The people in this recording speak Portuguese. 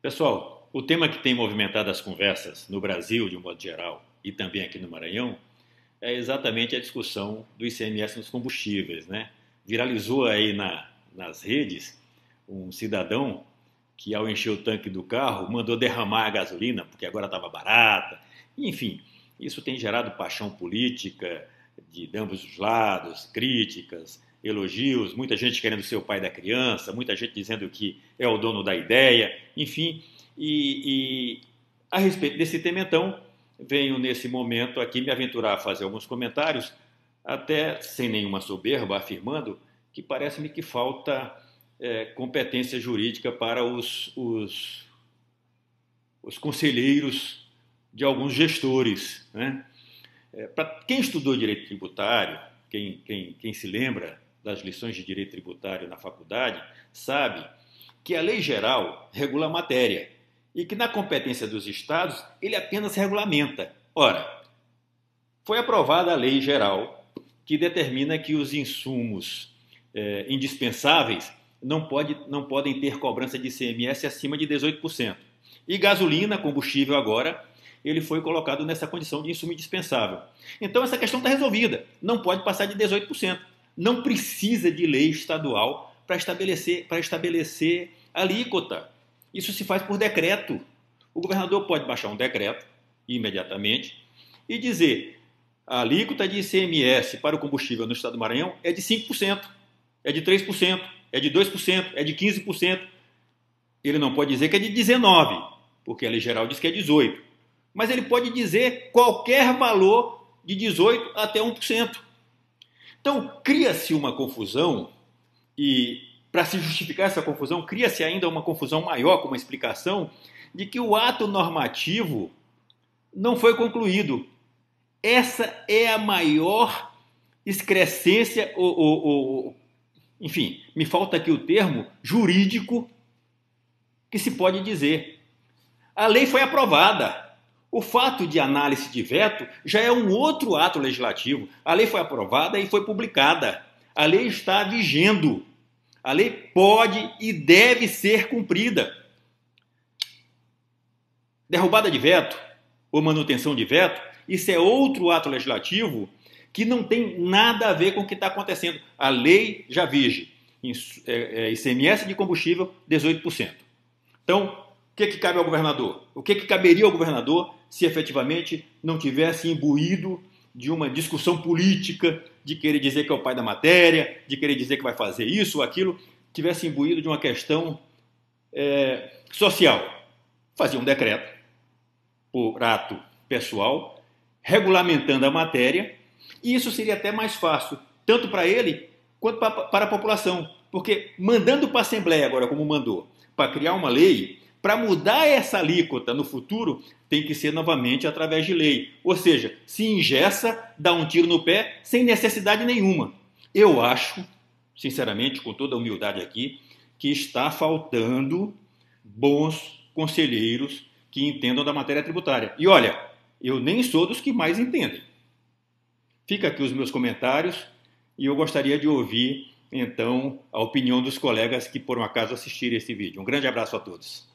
Pessoal, o tema que tem movimentado as conversas no Brasil, de um modo geral, e também aqui no Maranhão, é exatamente a discussão do ICMS nos combustíveis. Né? Viralizou aí na, nas redes um cidadão que, ao encher o tanque do carro, mandou derramar a gasolina, porque agora estava barata. Enfim, isso tem gerado paixão política de ambos os lados, críticas, elogios, muita gente querendo ser o pai da criança, muita gente dizendo que é o dono da ideia, enfim. E, e a respeito desse tema, então, venho nesse momento aqui me aventurar a fazer alguns comentários, até sem nenhuma soberba, afirmando que parece-me que falta é, competência jurídica para os, os, os conselheiros de alguns gestores. Né? É, para quem estudou direito tributário, quem, quem, quem se lembra das lições de direito tributário na faculdade, sabe que a lei geral regula a matéria e que na competência dos estados ele apenas regulamenta. Ora, foi aprovada a lei geral que determina que os insumos é, indispensáveis não, pode, não podem ter cobrança de CMS acima de 18%. E gasolina, combustível agora, ele foi colocado nessa condição de insumo indispensável. Então essa questão está resolvida, não pode passar de 18% não precisa de lei estadual para estabelecer, para estabelecer alíquota. Isso se faz por decreto. O governador pode baixar um decreto imediatamente e dizer: a alíquota de ICMS para o combustível no estado do Maranhão é de 5%, é de 3%, é de 2%, é de 15%. Ele não pode dizer que é de 19%, porque a lei geral diz que é 18%. Mas ele pode dizer qualquer valor de 18% até 1%. Então, cria-se uma confusão e para se justificar essa confusão, cria-se ainda uma confusão maior com uma explicação de que o ato normativo não foi concluído. Essa é a maior excrescência, ou, ou, ou, enfim, me falta aqui o termo jurídico que se pode dizer. A lei foi aprovada, o fato de análise de veto já é um outro ato legislativo. A lei foi aprovada e foi publicada. A lei está vigendo. A lei pode e deve ser cumprida. Derrubada de veto ou manutenção de veto, isso é outro ato legislativo que não tem nada a ver com o que está acontecendo. A lei já vige. É, é, ICMS de combustível, 18%. Então, que, que cabe ao governador? O que, que caberia ao governador se efetivamente não tivesse imbuído de uma discussão política, de querer dizer que é o pai da matéria, de querer dizer que vai fazer isso ou aquilo, tivesse imbuído de uma questão é, social. Fazia um decreto, por ato pessoal, regulamentando a matéria, e isso seria até mais fácil, tanto para ele quanto para a população. Porque mandando para a Assembleia, agora como mandou, para criar uma lei, para mudar essa alíquota no futuro, tem que ser novamente através de lei. Ou seja, se ingessa, dá um tiro no pé sem necessidade nenhuma. Eu acho, sinceramente, com toda a humildade aqui, que está faltando bons conselheiros que entendam da matéria tributária. E olha, eu nem sou dos que mais entendem. Fica aqui os meus comentários e eu gostaria de ouvir então a opinião dos colegas que por um acaso assistirem esse vídeo. Um grande abraço a todos.